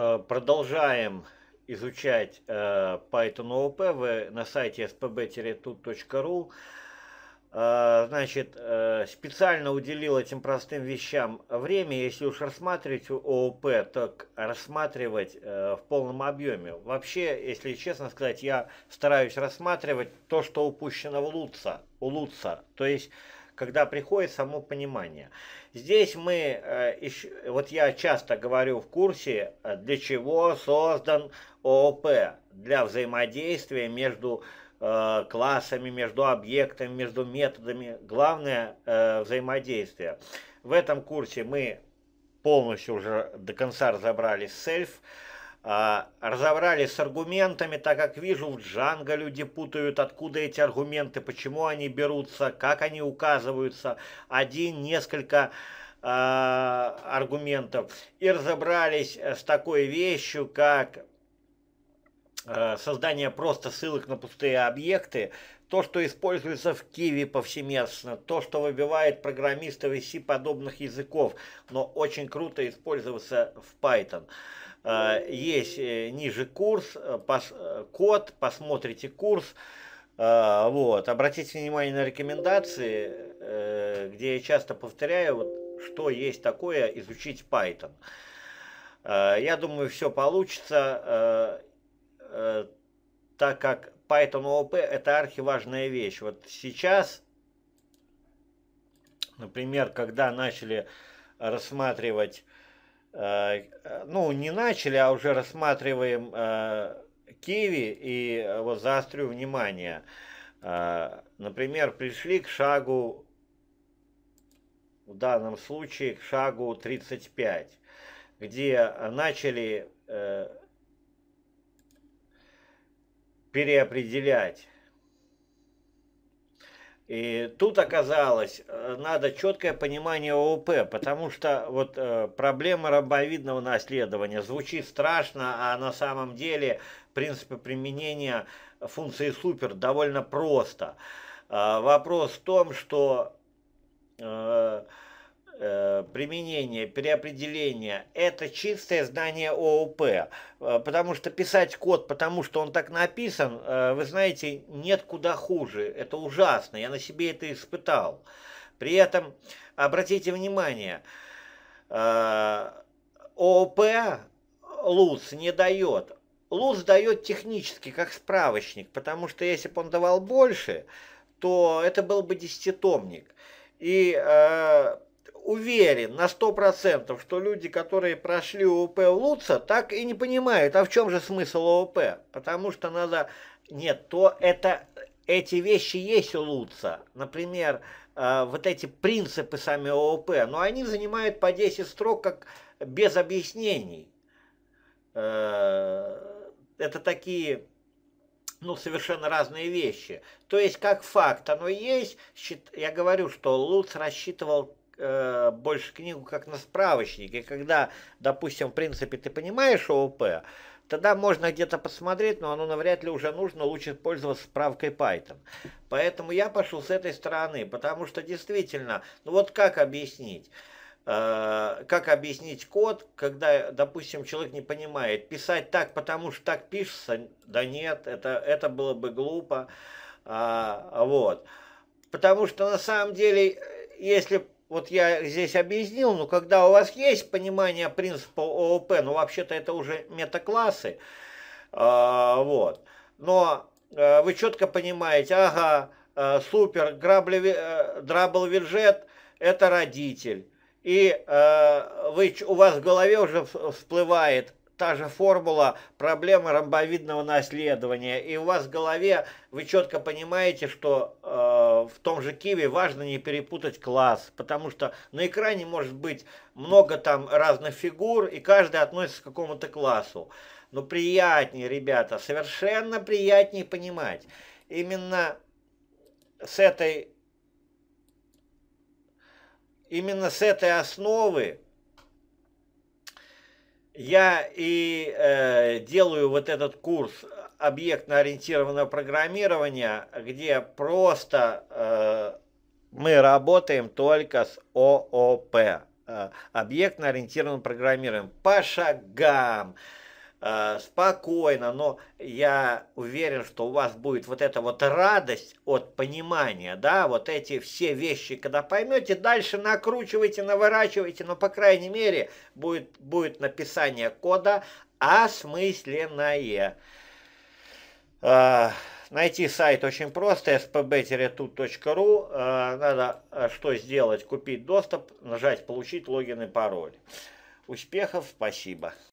Э, продолжаем изучать э, Python OOP. Вы на сайте spb-tut.ru э, Значит, специально уделил этим простым вещам время. Если уж рассматривать ООП, так рассматривать в полном объеме. Вообще, если честно сказать, я стараюсь рассматривать то, что упущено в Луца, у Луца. То есть когда приходит само понимание. Здесь мы, э, вот я часто говорю в курсе, э, для чего создан ООП, для взаимодействия между э, классами, между объектами, между методами. Главное взаимодействие. В этом курсе мы полностью уже до конца разобрались с self а, разобрались с аргументами, так как вижу, в Джанго люди путают, откуда эти аргументы, почему они берутся, как они указываются, один, несколько э, аргументов. И разобрались э, с такой вещью, как э, создание просто ссылок на пустые объекты, то, что используется в Киеве повсеместно, то, что выбивает программистов из C-подобных языков, но очень круто использоваться в Python. Python. Э, есть э, ниже курс, э, пос, код, посмотрите курс. Вот, обратите внимание на рекомендации, где я часто повторяю, вот, что есть такое изучить Python. Я думаю, все получится, так как Python OOP это архиважная вещь. Вот сейчас, например, когда начали рассматривать Э, э, ну, не начали, а уже рассматриваем э, киви и вот заострю внимание. Например, пришли к шагу, в данном случае к шагу 35, где начали переопределять и тут оказалось, э, надо четкое понимание ООП, потому что вот э, проблема ромбовидного наследования звучит страшно, а на самом деле принципы применения функции супер довольно просто. Э, вопрос в том, что применение, переопределение – это чистое знание ООП. Э, потому что писать код, потому что он так написан, э, вы знаете, нет куда хуже. Это ужасно, я на себе это испытал. При этом, обратите внимание, э, ООП ЛУЦ не дает. ЛУЦ дает технически, как справочник, потому что если бы он давал больше, то это был бы десятитомник. И э, уверен на 100%, что люди, которые прошли ООП в Луца, так и не понимают, а в чем же смысл ООП. Потому что надо... Нет, то это... Эти вещи есть у Луца. Например, э, вот эти принципы сами ООП, но они занимают по 10 строк как без объяснений. Э, это такие ну, совершенно разные вещи. То есть, как факт, оно есть. Я говорю, что Луц рассчитывал Э, больше книгу как на справочник. И когда, допустим, в принципе, ты понимаешь ООП, тогда можно где-то посмотреть, но оно навряд ли уже нужно, лучше пользоваться справкой Python. Поэтому я пошел с этой стороны, потому что действительно, ну вот как объяснить? Э, как объяснить код, когда, допустим, человек не понимает, писать так, потому что так пишется, да нет, это, это было бы глупо, а, вот. Потому что на самом деле, если вот я здесь объяснил, но когда у вас есть понимание принципа ООП, ну вообще-то это уже метаклассы, а, вот, но а, вы четко понимаете, ага, а, супер, грабли, а, э, драбл виджет – это родитель, и а, вы, у вас в голове уже всплывает та же формула проблемы ромбовидного наследования, и у вас в голове вы четко понимаете, что в том же киви важно не перепутать класс, потому что на экране может быть много там разных фигур, и каждый относится к какому-то классу. Но приятнее, ребята, совершенно приятнее понимать. Именно с этой, именно с этой основы я и э, делаю вот этот курс объектно-ориентированного программирования, где просто э, мы работаем только с ООП, э, объектно-ориентированным программированием, по шагам, э, спокойно, но я уверен, что у вас будет вот эта вот радость от понимания, да, вот эти все вещи, когда поймете, дальше накручивайте, наворачивайте, но, по крайней мере, будет, будет написание кода осмысленное. А, найти сайт очень просто, spb-tut.ru. А, надо а, что сделать? Купить доступ, нажать «Получить логин и пароль». Успехов, спасибо.